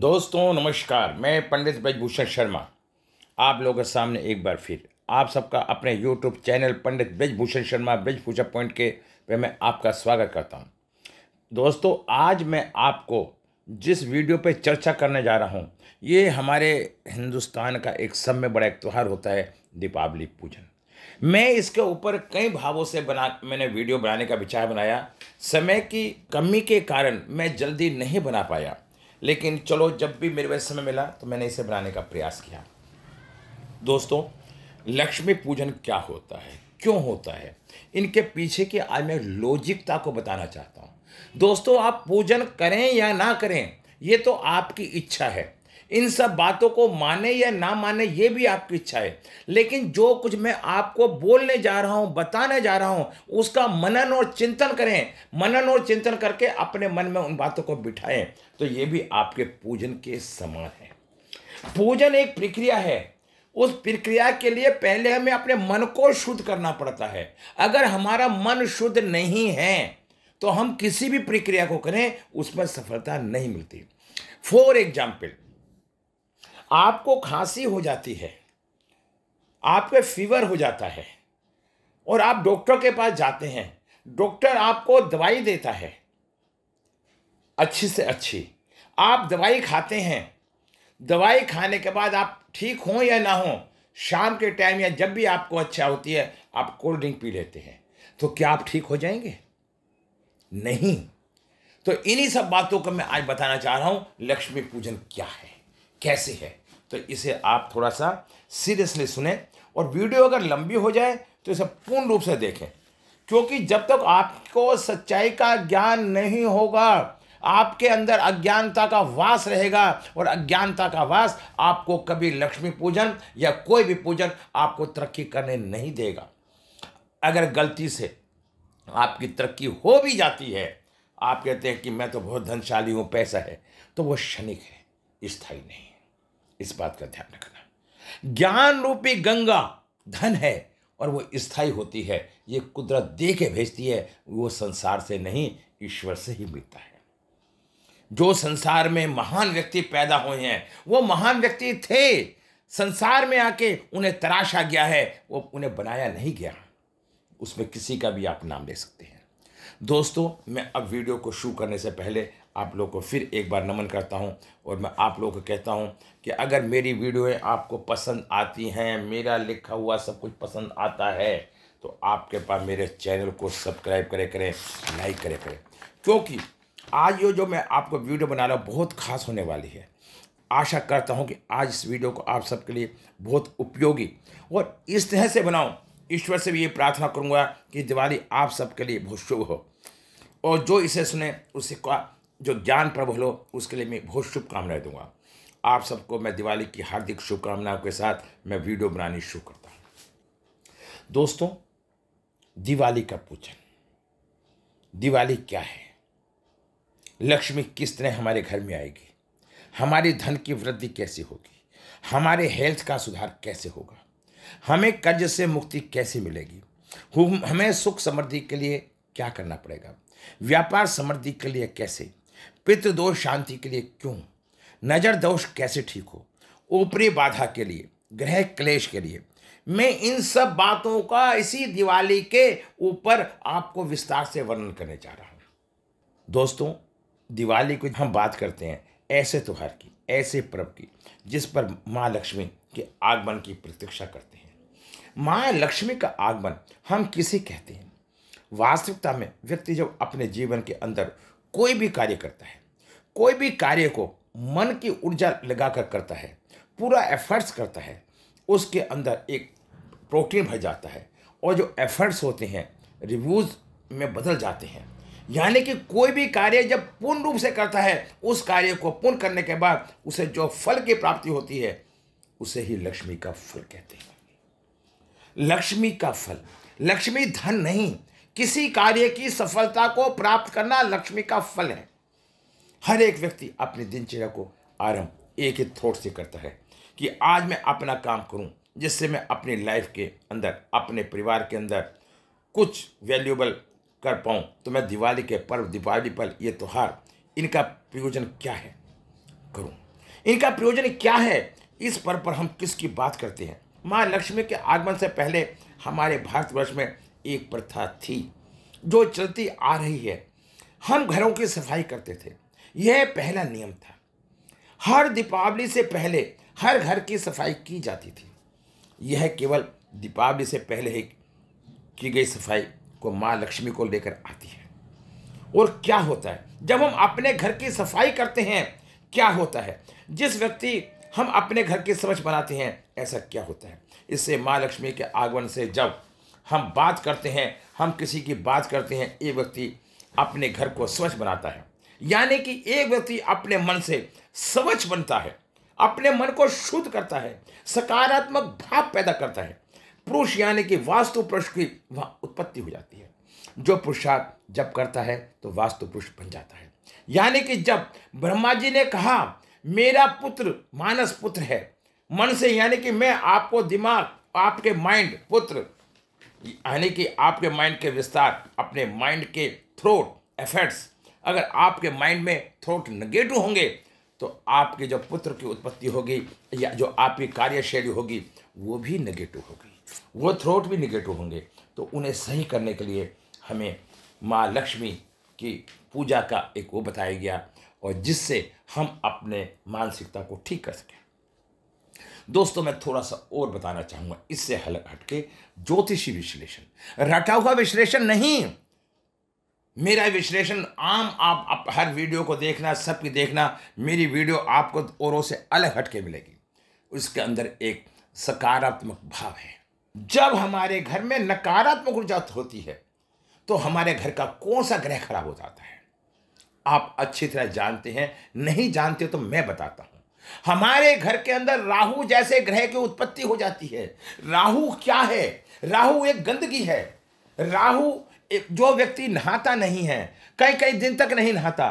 दोस्तों नमस्कार मैं पंडित ब्रजभूषण शर्मा आप लोगों के सामने एक बार फिर आप सबका अपने YouTube channel Pandit Brajbhushan Sharma Brajbhusha point के पे मैं आपका स्वागत करता हूं दोस्तों आज मैं आपको जिस वीडियो पे चर्चा करने जा रहा हूं ये हमारे हिंदुस्तान का एक सब में बड़ा एक त्यौहार होता है दीपावली पूजन मैं इसके ऊपर कई भावों से बना मैंने वीडियो बनाने का विचार बनाया समय की कमी के कारण मैं जल्दी नहीं बना पाया लेकिन चलो जब भी मेरे वैसे समय मिला तो मैंने इसे बनाने का प्रयास किया दोस्तों लक्ष्मी पूजन क्या होता है क्यों होता है इनके पीछे की आज मैं लॉजिकता को बताना चाहता हूँ दोस्तों आप पूजन करें या ना करें ये तो आपकी इच्छा है इन सब बातों को माने या ना माने ये भी आपकी इच्छा है लेकिन जो कुछ मैं आपको बोलने जा रहा हूँ बताने जा रहा हूँ उसका मनन और चिंतन करें मनन और चिंतन करके अपने मन में उन बातों को बिठाएं तो ये भी आपके पूजन के समान है पूजन एक प्रक्रिया है उस प्रक्रिया के लिए पहले हमें अपने मन को शुद्ध करना पड़ता है अगर हमारा मन शुद्ध नहीं है तो हम किसी भी प्रक्रिया को करें उसमें सफलता नहीं मिलती फॉर एग्जाम्पल आपको खांसी हो जाती है आपके फीवर हो जाता है और आप डॉक्टर के पास जाते हैं डॉक्टर आपको दवाई देता है अच्छी से अच्छी आप दवाई खाते हैं दवाई खाने के बाद आप ठीक हों या ना हो शाम के टाइम या जब भी आपको अच्छा होती है आप कोल्ड ड्रिंक पी लेते हैं तो क्या आप ठीक हो जाएंगे नहीं तो इन्हीं सब बातों को मैं आज बताना चाह रहा हूँ लक्ष्मी पूजन क्या है कैसे है तो इसे आप थोड़ा सा सीरियसली सुने और वीडियो अगर लंबी हो जाए तो इसे पूर्ण रूप से देखें क्योंकि जब तक आपको सच्चाई का ज्ञान नहीं होगा आपके अंदर अज्ञानता का वास रहेगा और अज्ञानता का वास आपको कभी लक्ष्मी पूजन या कोई भी पूजन आपको तरक्की करने नहीं देगा अगर गलती से आपकी तरक्की हो भी जाती है आप कहते हैं कि मैं तो बहुत धनशाली हूँ पैसा है तो वो क्षणिक है स्थायी नहीं इस बात का ध्यान रखना ज्ञान रूपी गंगा धन है और वो स्थायी होती है ये कुदरत दे के भेजती है वो संसार से नहीं ईश्वर से ही मिलता है जो संसार में महान व्यक्ति पैदा हुए हैं वो महान व्यक्ति थे संसार में आके उन्हें तराशा गया है वो उन्हें बनाया नहीं गया उसमें किसी का भी आप नाम ले सकते हैं दोस्तों मैं अब वीडियो को शुरू करने से पहले आप लोग को फिर एक बार नमन करता हूं और मैं आप लोग को कहता हूं कि अगर मेरी वीडियोएं आपको पसंद आती हैं मेरा लिखा हुआ सब कुछ पसंद आता है तो आपके पास मेरे चैनल को सब्सक्राइब करें करें लाइक करें करें क्योंकि आज ये जो मैं आपको वीडियो बना रहा हूँ बहुत खास होने वाली है आशा करता हूँ कि आज इस वीडियो को आप सबके लिए बहुत उपयोगी और इस तरह से बनाऊँ ईश्वर से भी ये प्रार्थना करूँगा कि दिवाली आप सबके लिए बहुत शुभ हो और जो इसे सुने उसे का जो ज्ञान प्रबल हो उसके लिए मैं बहुत शुभकामनाएं दूंगा आप सबको मैं दिवाली की हार्दिक शुभकामनाओं के साथ मैं वीडियो बनानी शुरू करता हूँ दोस्तों दिवाली का पूजन दिवाली क्या है लक्ष्मी किस तरह हमारे घर में आएगी हमारे धन की वृद्धि कैसी होगी हमारे हेल्थ का सुधार कैसे होगा हमें कर्ज से मुक्ति कैसे मिलेगी हमें सुख समृद्धि के लिए क्या करना पड़ेगा व्यापार समृद्धि के लिए कैसे पितृदोष शांति के लिए क्यों नज़र दोष कैसे ठीक हो ऊपरी बाधा के लिए ग्रह क्लेश के लिए मैं इन सब बातों का इसी दिवाली के ऊपर आपको विस्तार से वर्णन करने जा रहा हूँ दोस्तों दिवाली को हम बात करते हैं ऐसे त्यौहार की ऐसे पर्व की जिस पर माँ लक्ष्मी के आगमन की प्रतीक्षा करते हैं माँ लक्ष्मी का आगमन हम किसे कहते हैं वास्तविकता में व्यक्ति जब अपने जीवन के अंदर कोई भी कार्य करता है कोई भी कार्य को मन की ऊर्जा लगाकर करता है पूरा एफर्ट्स करता है उसके अंदर एक प्रोटीन भर जाता है और जो एफर्ट्स होते हैं रिव्यूज़ में बदल जाते हैं यानी कि कोई भी कार्य जब पूर्ण रूप से करता है उस कार्य को पूर्ण करने के बाद उसे जो फल की प्राप्ति होती है उसे ही लक्ष्मी का फल कहते हैं लक्ष्मी का फल लक्ष्मी धन नहीं किसी कार्य की सफलता को प्राप्त करना लक्ष्मी का फल है हर एक व्यक्ति अपनी दिनचर्या को आरंभ एक ही थॉट से करता है कि आज मैं अपना काम करूं जिससे मैं अपनी लाइफ के अंदर अपने परिवार के अंदर कुछ वैल्यूबल कर पाऊं तो मैं दिवाली के पर्व दीपावली पर ये त्यौहार इनका प्रयोजन क्या है करूं इनका प्रयोजन क्या है इस पर्व पर हम किसकी बात करते हैं माँ लक्ष्मी के आगमन से पहले हमारे भारतवर्ष में एक प्रथा थी जो चलती आ रही है हम घरों की सफाई करते थे यह पहला नियम था हर दीपावली से पहले हर घर की सफाई की जाती थी यह केवल दीपावली से पहले ही की गई सफाई को माँ लक्ष्मी को लेकर आती है और क्या होता है जब हम अपने घर की सफाई करते हैं क्या होता है जिस व्यक्ति हम अपने घर की समझ बनाते हैं ऐसा क्या होता है इससे माँ लक्ष्मी के आगमन से जब हम बात करते हैं हम किसी की बात करते हैं ये व्यक्ति अपने घर को स्वच्छ बनाता है यानी कि एक व्यक्ति अपने मन से स्वच्छ बनता है अपने मन को शुद्ध करता है सकारात्मक भाव पैदा करता है पुरुष यानी कि वास्तु पुरुष की वह उत्पत्ति हो जाती है जो पुरुषार्थ जब करता है तो वास्तु पुरुष बन जाता है यानी कि जब ब्रह्मा जी ने कहा मेरा पुत्र मानस पुत्र है मन से यानी कि मैं आपको दिमाग आपके माइंड पुत्र यानी कि आपके माइंड के विस्तार अपने माइंड के थ्रोट एफेक्ट्स अगर आपके माइंड में थॉट नेगेटिव होंगे तो आपके जो पुत्र की उत्पत्ति होगी या जो आपकी कार्यशैली होगी वो भी नेगेटिव होगी वो थ्रोट भी नेगेटिव होंगे तो उन्हें सही करने के लिए हमें माँ लक्ष्मी की पूजा का एक वो बताया गया और जिससे हम अपने मानसिकता को ठीक कर सकें दोस्तों मैं थोड़ा सा और बताना चाहूँगा इससे हल हटके ज्योतिषी विश्लेषण रटा हुआ विश्लेषण नहीं मेरा विश्लेषण आम आप, आप हर वीडियो को देखना सबकी देखना मेरी वीडियो आपको औरों से अलग हटके मिलेगी उसके अंदर एक सकारात्मक भाव है जब हमारे घर में नकारात्मक ऊर्जा होती है तो हमारे घर का कौन सा ग्रह खराब हो जाता है आप अच्छी तरह जानते हैं नहीं जानते तो मैं बताता हूं हमारे घर के अंदर राहु जैसे ग्रह की उत्पत्ति हो जाती है राहु क्या है राहु एक गंदगी है राहु जो व्यक्ति नहाता नहीं है कई कई दिन तक नहीं नहाता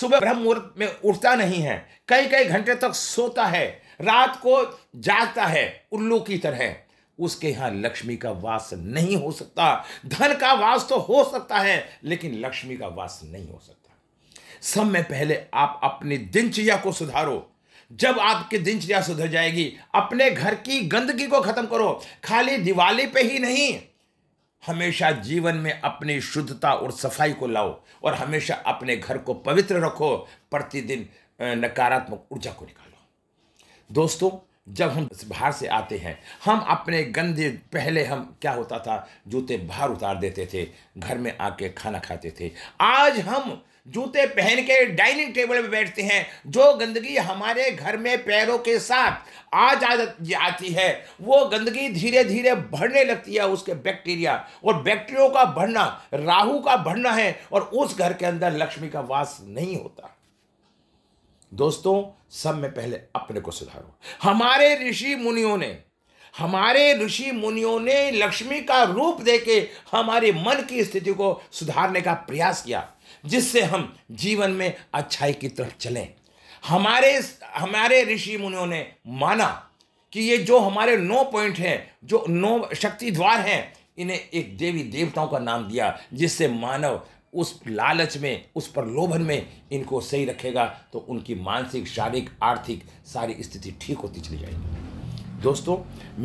सुबह ब्रह्म मुहूर्त में उठता नहीं है कई कई घंटे तक सोता है रात को जागता है उल्लू की तरह उसके यहाँ लक्ष्मी का वास नहीं हो सकता धन का वास तो हो सकता है लेकिन लक्ष्मी का वास नहीं हो सकता सब में पहले आप अपनी दिनचर्या को सुधारो जब आपकी दिनचर्या सुधर जाएगी अपने घर की गंदगी को खत्म करो खाली दिवाली पे ही नहीं हमेशा जीवन में अपनी शुद्धता और सफाई को लाओ और हमेशा अपने घर को पवित्र रखो प्रतिदिन नकारात्मक ऊर्जा को निकालो दोस्तों जब हम बाहर से आते हैं हम अपने गंदे पहले हम क्या होता था जूते बाहर उतार देते थे घर में आके खाना खाते थे आज हम जूते पहन के डाइनिंग टेबल पे बैठते हैं जो गंदगी हमारे घर में पैरों के साथ आ जाती है वो गंदगी धीरे धीरे बढ़ने लगती है उसके बैक्टीरिया और बैक्टीरियो का बढ़ना राहु का बढ़ना है और उस घर के अंदर लक्ष्मी का वास नहीं होता दोस्तों सब में पहले अपने को सुधारो हमारे ऋषि मुनियों ने हमारे ऋषि मुनियों ने लक्ष्मी का रूप देके हमारे मन की स्थिति को सुधारने का प्रयास किया जिससे हम जीवन में अच्छाई की तरफ चलें हमारे हमारे ऋषि मुनियों ने माना कि ये जो हमारे नौ पॉइंट हैं जो नौ शक्ति द्वार हैं इन्हें एक देवी देवताओं का नाम दिया जिससे मानव उस लालच में उस प्रलोभन में इनको सही रखेगा तो उनकी मानसिक शारीरिक आर्थिक सारी स्थिति ठीक होती चली जाएगी दोस्तों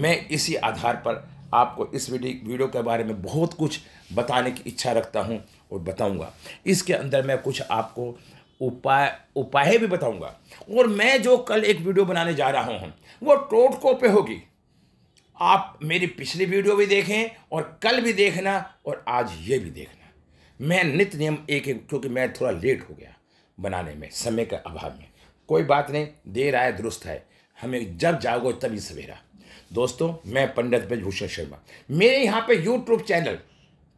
मैं इसी आधार पर आपको इस वीडियो के बारे में बहुत कुछ बताने की इच्छा रखता हूँ और बताऊँगा इसके अंदर मैं कुछ आपको उपाय उपाय भी बताऊँगा और मैं जो कल एक वीडियो बनाने जा रहा हूँ वो टोटको पे होगी आप मेरी पिछली वीडियो भी देखें और कल भी देखना और आज ये भी देखना मैं नित्य नियम एक एक क्योंकि मैं थोड़ा लेट हो गया बनाने में समय के अभाव में कोई बात नहीं देर आए दुरुस्त है हमें जब जाओगे तभी सवेरा दोस्तों मैं पंडित ब्रजभूषण शर्मा मेरे यहाँ पे यूट्यूब चैनल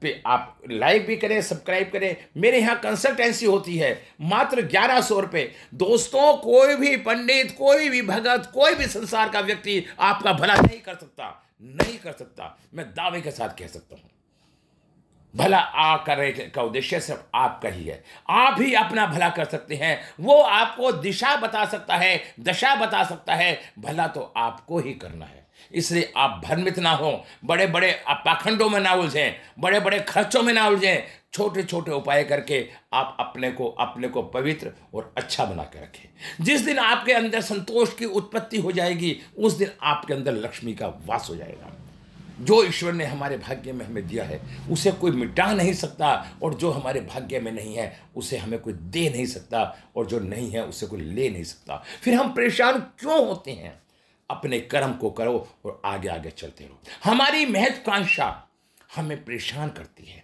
पे आप लाइक भी करें सब्सक्राइब करें मेरे यहाँ कंसल्टेंसी होती है मात्र ग्यारह सौ रुपये दोस्तों कोई भी पंडित कोई भी भगत कोई भी संसार का व्यक्ति आपका भला नहीं कर सकता नहीं कर सकता मैं दावे के साथ कह सकता हूँ भला आ करने का उद्देश्य सिर्फ आपका ही है आप ही अपना भला कर सकते हैं वो आपको दिशा बता सकता है दशा बता सकता है भला तो आपको ही करना है इसलिए आप भ्रमित ना हो बड़े बड़े पाखंडों में ना उलझें बड़े बड़े खर्चों में ना उलझें छोटे छोटे उपाय करके आप अपने को अपने को पवित्र और अच्छा बना के रखें जिस दिन आपके अंदर संतोष की उत्पत्ति हो जाएगी उस दिन आपके अंदर लक्ष्मी का वास हो जाएगा जो ईश्वर ने हमारे भाग्य में हमें दिया है उसे कोई मिटा नहीं सकता और जो हमारे भाग्य में नहीं है उसे हमें कोई दे नहीं सकता और जो नहीं है उसे कोई ले नहीं सकता फिर हम परेशान क्यों होते हैं अपने कर्म को करो और आगे आगे चलते रहो हमारी महत्वाकांक्षा हमें परेशान करती है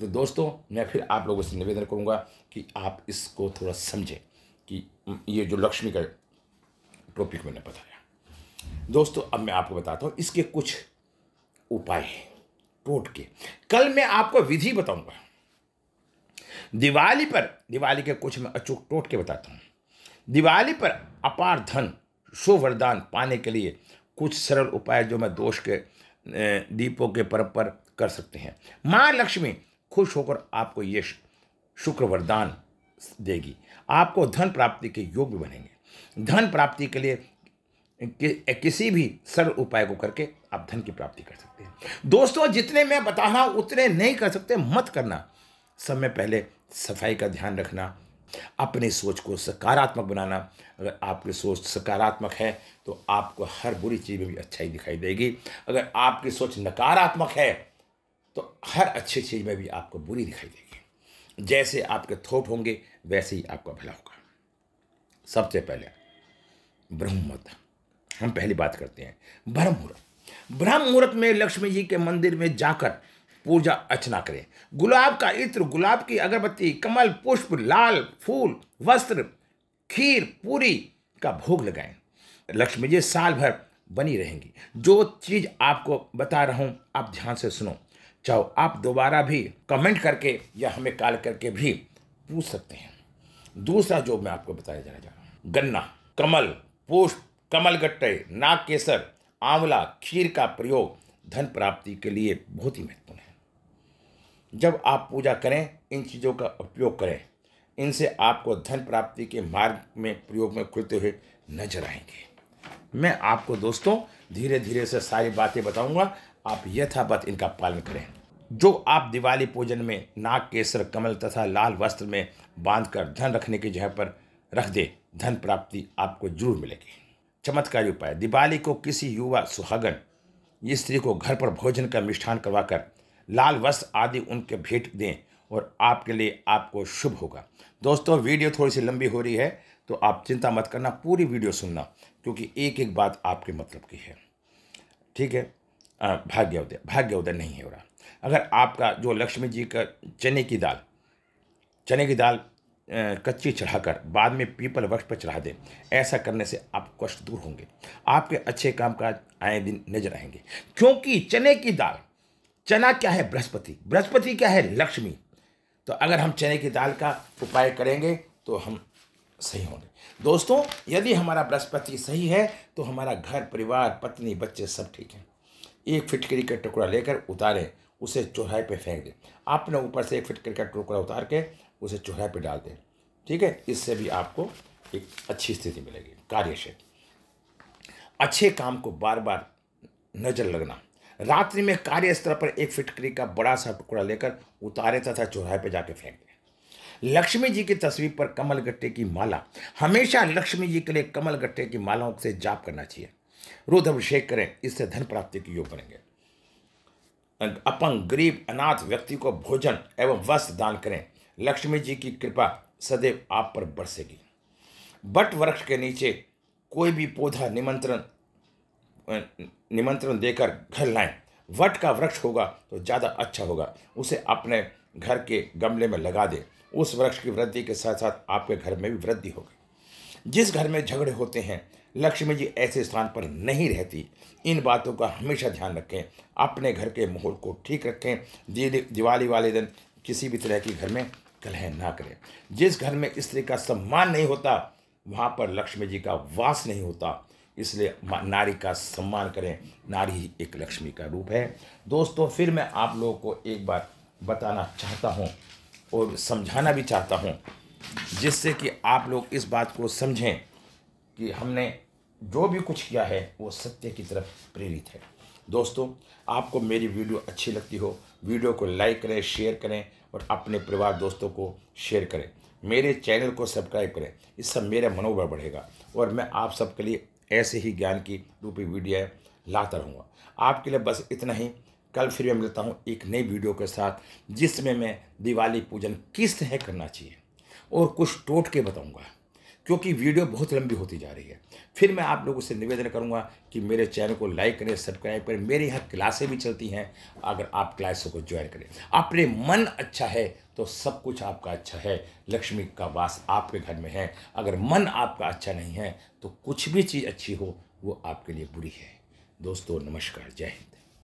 तो दोस्तों मैं फिर आप लोगों से निवेदन करूँगा कि आप इसको थोड़ा समझें कि ये जो लक्ष्मी का टॉपिक मैंने बताया दोस्तों अब मैं आपको बताता हूँ इसके कुछ उपाय है टोट के कल मैं आपको विधि बताऊंगा दिवाली पर दिवाली के कुछ मैं अचूक टोट के बताता हूँ दिवाली पर अपार धन शुभ वरदान पाने के लिए कुछ सरल उपाय जो मैं दोष के दीपों के पर्व पर कर सकते हैं माँ लक्ष्मी खुश होकर आपको ये शुक्र वरदान देगी आपको धन प्राप्ति के योग भी बनेंगे धन प्राप्ति के लिए कि, किसी भी सरल उपाय को करके आप धन की प्राप्ति कर सकते हैं दोस्तों जितने मैं बता रहा हूँ उतने नहीं कर सकते मत करना सब में पहले सफाई का ध्यान रखना अपनी सोच को सकारात्मक बनाना अगर आपकी सोच सकारात्मक है तो आपको हर बुरी चीज़ में भी अच्छाई दिखाई देगी अगर आपकी सोच नकारात्मक है तो हर अच्छी चीज़ में भी आपको बुरी दिखाई देगी जैसे आपके थोट होंगे वैसे ही आपका भला होगा सबसे पहले ब्रह्म मत हम पहली बात करते हैं ब्रह्म मुहूर्त ब्रह्म मुहूर्त में लक्ष्मी जी के मंदिर में जाकर पूजा अर्चना करें गुलाब का इत्र गुलाब की अगरबत्ती कमल पुष्प लाल फूल वस्त्र खीर पूरी का भोग लगाएं लक्ष्मी जी साल भर बनी रहेंगी जो चीज़ आपको बता रहा हूं आप ध्यान से सुनो चाहो आप दोबारा भी कमेंट करके या हमें कॉल करके भी पूछ सकते हैं दूसरा जो मैं आपको बताया जाना चाह रहा हूँ गन्ना कमल पुष्प कमल गट्टे नाग केसर आंवला खीर का प्रयोग धन प्राप्ति के लिए बहुत ही महत्वपूर्ण है जब आप पूजा करें इन चीज़ों का उपयोग करें इनसे आपको धन प्राप्ति के मार्ग में प्रयोग में खुलते हुए नजर आएंगे मैं आपको दोस्तों धीरे धीरे से सारी बातें बताऊंगा आप यथावत इनका पालन करें जो आप दिवाली पूजन में नाग केसर कमल तथा लाल वस्त्र में बांधकर धन रखने की जगह पर रख दे धन प्राप्ति आपको जरूर मिलेगी चमत्कारी उपाय दिवाली को किसी युवा सुहागन स्त्री को घर पर भोजन का मिष्ठान करवाकर लाल वस्त्र आदि उनके भेंट दें और आपके लिए आपको शुभ होगा दोस्तों वीडियो थोड़ी सी लंबी हो रही है तो आप चिंता मत करना पूरी वीडियो सुनना क्योंकि एक एक बात आपके मतलब की है ठीक है भाग्योदय भाग्योदय नहीं है हो रहा अगर आपका जो लक्ष्मी जी का चने की दाल चने की दाल कच्ची चढ़ाकर बाद में पीपल वृक्ष पर चढ़ा दें ऐसा करने से आप कष्ट दूर होंगे आपके अच्छे काम काज आए दिन नजर आएंगे क्योंकि चने की दाल चना क्या है बृहस्पति बृहस्पति क्या है लक्ष्मी तो अगर हम चने की दाल का उपाय करेंगे तो हम सही होंगे दोस्तों यदि हमारा बृहस्पति सही है तो हमारा घर परिवार पत्नी बच्चे सब ठीक हैं एक फिटकरी का टुकड़ा लेकर उतारें उसे चौराहे पे फेंक दें आपने ऊपर से एक फिटकरी का टुकड़ा उतार के उसे चूहे पे डाल दें ठीक है इससे भी आपको एक अच्छी स्थिति मिलेगी कार्यक्षेत्र अच्छे काम को बार बार नजर लगना रात्रि में कार्यस्थल पर एक फिटकरी का बड़ा सा टुकड़ा लेकर उतारे तथा चौराहे पर जाके फेंक दें लक्ष्मी जी की तस्वीर पर कमल गट्टे की माला हमेशा लक्ष्मी जी के लिए कमल गट्टे की मालाओं से जाप करना चाहिए रुद्र अभिषेक करें इससे धन प्राप्ति के योग बनेंगे अपंग गरीब अनाथ व्यक्ति को भोजन एवं वस्त्र दान करें लक्ष्मी जी की कृपा सदैव आप पर बरसेगी बट वृक्ष के नीचे कोई भी पौधा निमंत्रण निमंत्रण देकर घर लाए वट का वृक्ष होगा तो ज़्यादा अच्छा होगा उसे अपने घर के गमले में लगा दें उस वृक्ष की वृद्धि के साथ साथ आपके घर में भी वृद्धि होगी जिस घर में झगड़े होते हैं लक्ष्मी जी ऐसे स्थान पर नहीं रहती इन बातों का हमेशा ध्यान रखें अपने घर के माहौल को ठीक रखें दिवाली वाले दिन किसी भी तरह की घर में कलह ना करें जिस घर में स्त्री का सम्मान नहीं होता वहाँ पर लक्ष्मी जी का वास नहीं होता इसलिए नारी का सम्मान करें नारी ही एक लक्ष्मी का रूप है दोस्तों फिर मैं आप लोगों को एक बार बताना चाहता हूँ और समझाना भी चाहता हूँ जिससे कि आप लोग इस बात को समझें कि हमने जो भी कुछ किया है वो सत्य की तरफ प्रेरित है दोस्तों आपको मेरी वीडियो अच्छी लगती हो वीडियो को लाइक करें शेयर करें और अपने परिवार दोस्तों को शेयर करें मेरे चैनल को सब्सक्राइब करें इससे मेरा मनोबल बढ़ेगा और मैं आप सबके लिए ऐसे ही ज्ञान की रूपी वीडियो लाता रहूँगा आपके लिए बस इतना ही कल फिर मैं मिलता हूँ एक नई वीडियो के साथ जिसमें मैं दिवाली पूजन किस तरह करना चाहिए और कुछ टोट के बताऊँगा क्योंकि वीडियो बहुत लंबी होती जा रही है फिर मैं आप लोगों से निवेदन करूंगा कि मेरे चैनल को लाइक करें सब्सक्राइब करें मेरे यहाँ क्लासें भी चलती हैं अगर आप क्लासों को ज्वाइन करें अपने मन अच्छा है तो सब कुछ आपका अच्छा है लक्ष्मी का वास आपके घर में है अगर मन आपका अच्छा नहीं है तो कुछ भी चीज़ अच्छी हो वो आपके लिए बुरी है दोस्तों नमस्कार जय हिंद